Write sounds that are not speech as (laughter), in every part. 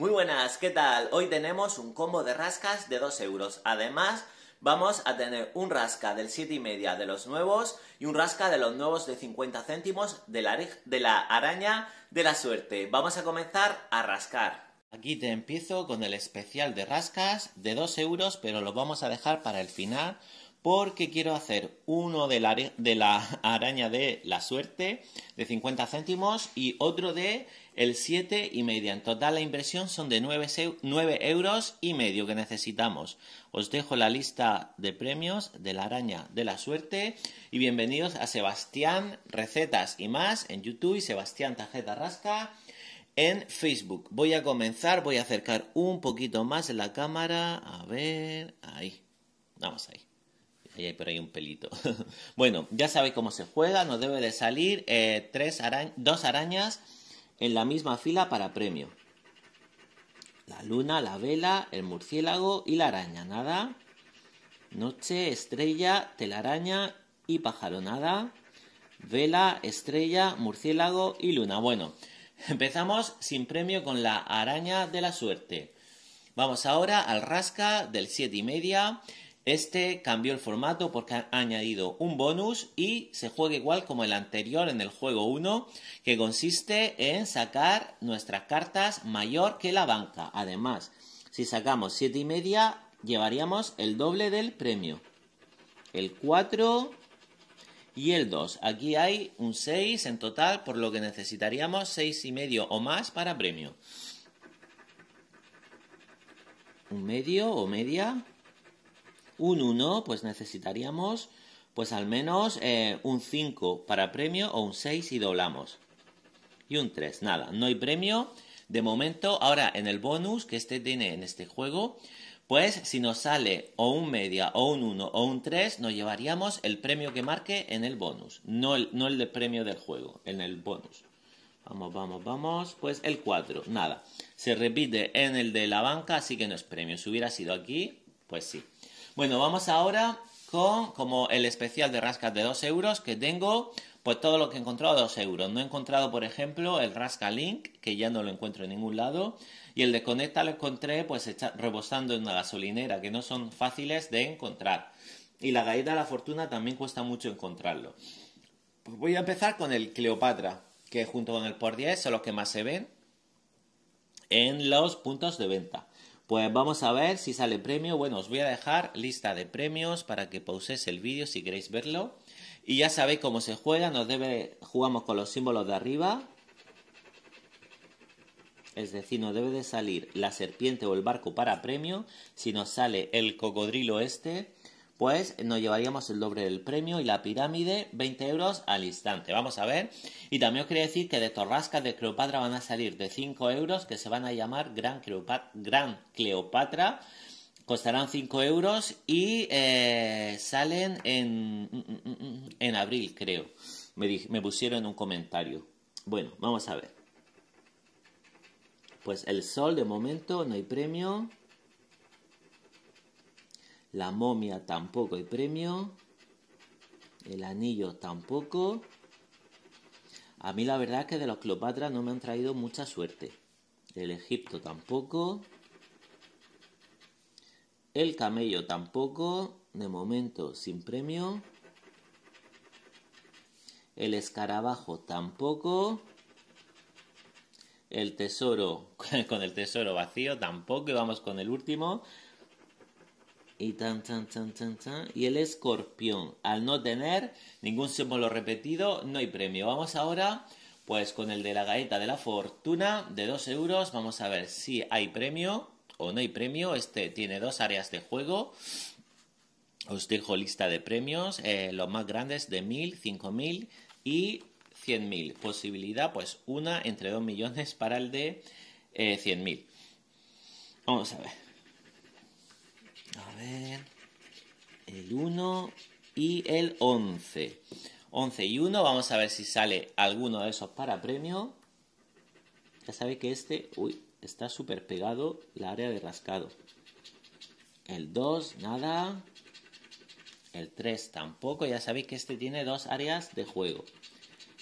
Muy buenas, ¿qué tal? Hoy tenemos un combo de rascas de 2 euros. Además, vamos a tener un rasca del 7,5 y media de los nuevos y un rasca de los nuevos de 50 céntimos de la, de la araña de la suerte. Vamos a comenzar a rascar. Aquí te empiezo con el especial de rascas de 2 euros, pero lo vamos a dejar para el final porque quiero hacer uno de la, (laughs) araña de la suerte de 50 céntimos y otro de el 7 y media. En total la inversión son de 9, euros y medio que necesitamos. Os dejo la lista de premios de la araña de la suerte y bienvenidos a Sebastián Recetas y más en YouTube y Sebastián Tajeta Rasca en Facebook. Voy a comenzar, voy a acercar un poquito más la cámara. A ver, ahí. Vamos ahí. Ahí hay por ahí un pelito. (laughs) bueno, ya sabéis cómo se juega. no debe de salir eh, tres dos arañas en la misma fila para premio. La luna, la vela, el murciélago y la araña. Nada. Noche, estrella, telaraña y pájaro. Nada. Vela, estrella, murciélago y luna. Bueno, (laughs) empezamos sin premio con la araña de la suerte. Vamos ahora al rasca del 7 y media. Este cambió el formato porque ha añadido un bonus y se juega igual como el anterior en el juego 1, que consiste en sacar nuestras cartas mayor que la banca. Además, si sacamos 7 y media, llevaríamos el doble del premio. El 4 y el 2. Aquí hay un 6 en total, por lo que necesitaríamos 6 y medio o más para premio. Un medio o media un 1, pues necesitaríamos pues al menos eh, un 5 para premio o un 6 y doblamos. Y un 3, nada, no hay premio. De momento, ahora en el bonus que este tiene en este juego, pues si nos sale o un media o un 1 o un 3, nos llevaríamos el premio que marque en el bonus, no el, no el de premio del juego, en el bonus. Vamos, vamos, vamos. Pues el 4, nada. Se repite en el de la banca, así que no es premio. Si hubiera sido aquí, pues sí. Bueno, vamos ahora con como el especial de rascas de 2 euros que tengo, pues todo lo que he encontrado a 2 euros. No he encontrado, por ejemplo, el rasca link, que ya no lo encuentro en ningún lado, y el de conecta lo encontré pues rebosando en una gasolinera, que no son fáciles de encontrar. Y la caída de la fortuna también cuesta mucho encontrarlo. Pues voy a empezar con el Cleopatra, que junto con el por 10 son los que más se ven en los puntos de venta. Pues vamos a ver si sale premio. Bueno, os voy a dejar lista de premios para que pauséis el vídeo si queréis verlo. Y ya sabéis cómo se juega. Nos debe, jugamos con los símbolos de arriba. Es decir, nos debe de salir la serpiente o el barco para premio. Si nos sale el cocodrilo este, pues nos llevaríamos el doble del premio y la pirámide 20 euros al instante. Vamos a ver. Y también os quería decir que de Torrascas de Cleopatra van a salir de 5 euros que se van a llamar Gran Cleopatra. costarán 5 euros y eh, salen en, mm, mm, mm, en abril, creo. Me, pusieron me pusieron un comentario. Bueno, vamos a ver. Pues el sol de momento no hay premio. La momia tampoco hay premio. El anillo tampoco. A mí la verdad es que de los Cleopatra no me han traído mucha suerte. El Egipto tampoco. El camello tampoco. De momento sin premio. El escarabajo tampoco. El tesoro, (laughs) con el tesoro vacío tampoco. Y vamos con el último y tan, tan, tan, tan, Y el escorpión. Al no tener ningún símbolo repetido, no hay premio. Vamos ahora, pues con el de la galleta de la fortuna de 2 euros. Vamos a ver si hay premio o no hay premio. Este tiene dos áreas de juego. Os dejo lista de premios, eh, los más grandes de 1.000, 5.000 y 100.000. Posibilidad, pues una entre 2 millones para el de 100.000. Eh, Vamos a ver. A ver. El 1 y el 11. 11 y 1. Vamos a ver si sale alguno de esos para premio. Ya sabéis que este. Uy, está súper pegado la área de rascado. El 2, nada. El 3 tampoco. Ya sabéis que este tiene dos áreas de juego.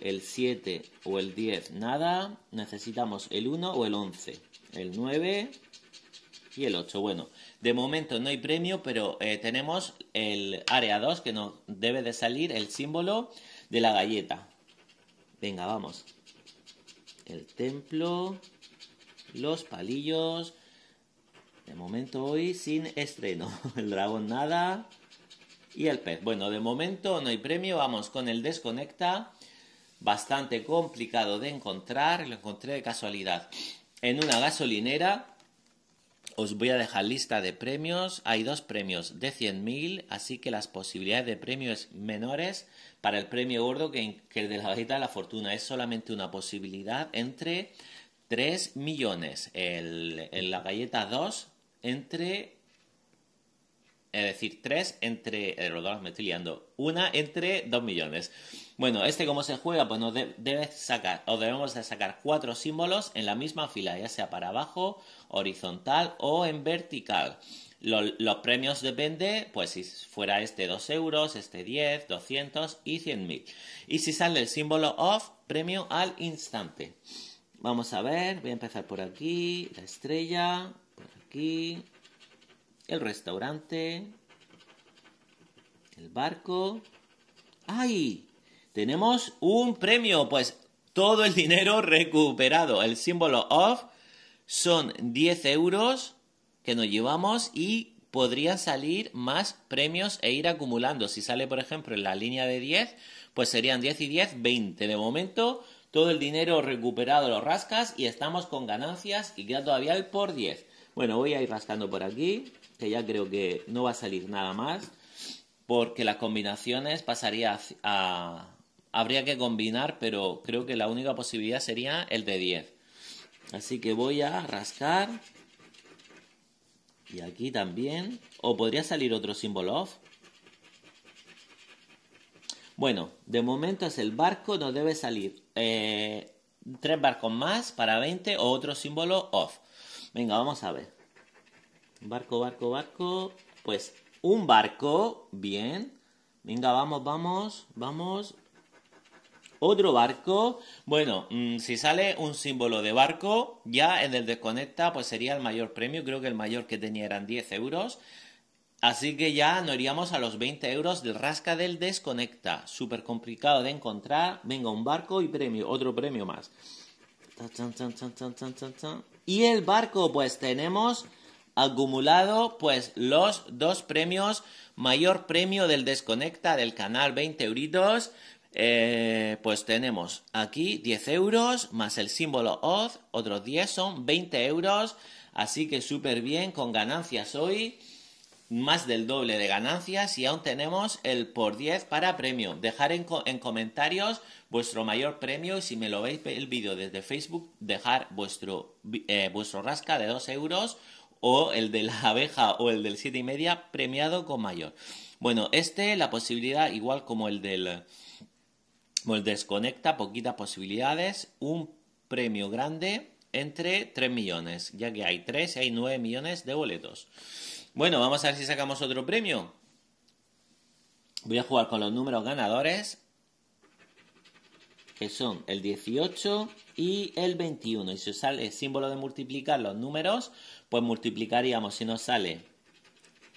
El 7 o el 10, nada. Necesitamos el 1 o el 11. El 9 y el 8. Bueno, de momento no hay premio, pero eh, tenemos el área 2 que nos debe de salir el símbolo de la galleta. Venga, vamos. El templo, los palillos. De momento hoy sin estreno. (laughs) El dragón nada y el pez. Bueno, de momento no hay premio. Vamos con el desconecta. Bastante complicado de encontrar. Lo encontré de casualidad en una gasolinera os voy a dejar lista de premios. Hay dos premios de 100.000, así que las posibilidades de premios menores para el premio gordo que, el de la galleta de la fortuna. Es solamente una posibilidad entre 3 millones. en la galleta 2 entre... Es decir, 3 entre... Eh, me estoy liando. Una entre 2 millones. Bueno, este cómo se juega, pues nos debe debes sacar, o debemos de sacar cuatro símbolos en la misma fila, ya sea para abajo, horizontal o en vertical. Los, premios depende, pues si fuera este 2 euros, este 10, 200 y mil. Y si sale el símbolo off, premio al instante. Vamos a ver, voy a empezar por aquí, la estrella, por aquí, el restaurante, el barco. ¡Ay! tenemos un premio, pues todo el dinero recuperado, el símbolo of son 10 euros que nos llevamos y podrían salir más premios e ir acumulando. Si sale, por ejemplo, en la línea de 10, pues serían 10 y 10, 20. De momento, todo el dinero recuperado lo rascas y estamos con ganancias y queda todavía el por 10. Bueno, voy a ir rascando por aquí, que ya creo que no va a salir nada más, porque las combinaciones pasaría a habría que combinar, pero creo que la única posibilidad sería el de 10. Así que voy a rascar. Y aquí también. O podría salir otro símbolo off. Bueno, de momento es el barco. Nos debe salir eh, tres barcos más para 20 o otro símbolo off. Venga, vamos a ver. Barco, barco, barco. Pues un barco. Bien. Venga, vamos, vamos, vamos otro barco. Bueno, mm, si sale un símbolo de barco, ya en el desconecta, pues sería el mayor premio. Creo que el mayor que tenía eran 10 euros. Así que ya no iríamos a los 20 euros del rasca del desconecta. Súper complicado de encontrar. Venga, un barco y premio, otro premio más. Y el barco, pues tenemos acumulado pues los dos premios, mayor premio del desconecta del canal 20 euritos, eh, pues tenemos aquí 10 euros más el símbolo OZ, otros 10 son 20 euros, así que súper bien, con ganancias hoy, más del doble de ganancias y aún tenemos el por 10 para premio. Dejar en, comentarios vuestro mayor premio y si me lo veis el vídeo desde Facebook, dejar vuestro, eh, vuestro rasca de 2 euros o el de la (laughs) abeja o el del 7 y media premiado con mayor. Bueno, este, la posibilidad igual como el del... Pues desconecta poquitas posibilidades, un premio grande entre 3 millones, ya que hay 3 y hay 9 millones de boletos. Bueno, vamos a ver si sacamos otro premio. Voy a jugar con los números ganadores, que son el 18 y el 21. Y si sale el símbolo de multiplicar los números, pues multiplicaríamos, si nos sale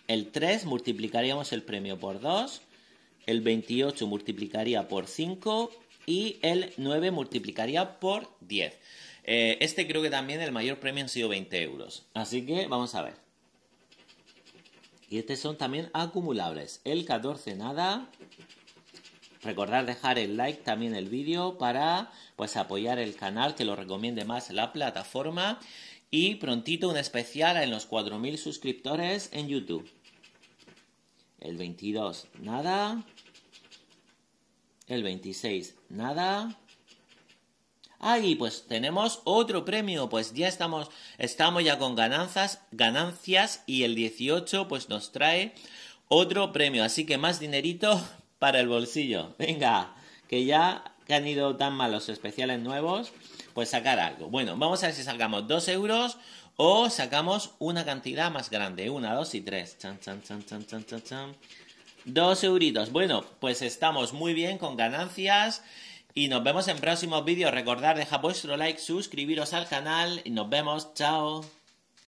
el 3, multiplicaríamos el premio por 2 el 28 multiplicaría por 5 y el 9 multiplicaría por 10. Eh, este creo que también el mayor premio han sido 20 euros. Así que vamos a ver. Y estos son también acumulables. El 14 nada. Recordar dejar el like también el vídeo para pues apoyar el canal, que lo recomiende más la plataforma. Y prontito un especial en los 4.000 suscriptores en YouTube. El 22 nada. El 26, nada. Ahí pues tenemos otro premio, pues ya estamos, estamos ya con ganancias, ganancias y el 18 pues nos trae otro premio, así que más dinerito (laughs) para el bolsillo. Venga, que ya que han ido tan mal los especiales nuevos, pues sacar algo. Bueno, vamos a ver si sacamos 2 euros o sacamos una cantidad más grande, Una, dos y tres. Chan, chan, chan, chan, chan, chan, chan. Dos euritos. Bueno, pues estamos muy bien con ganancias. Y nos vemos en próximos vídeos. Recordad, deja vuestro like, suscribiros al canal y nos vemos. Chao.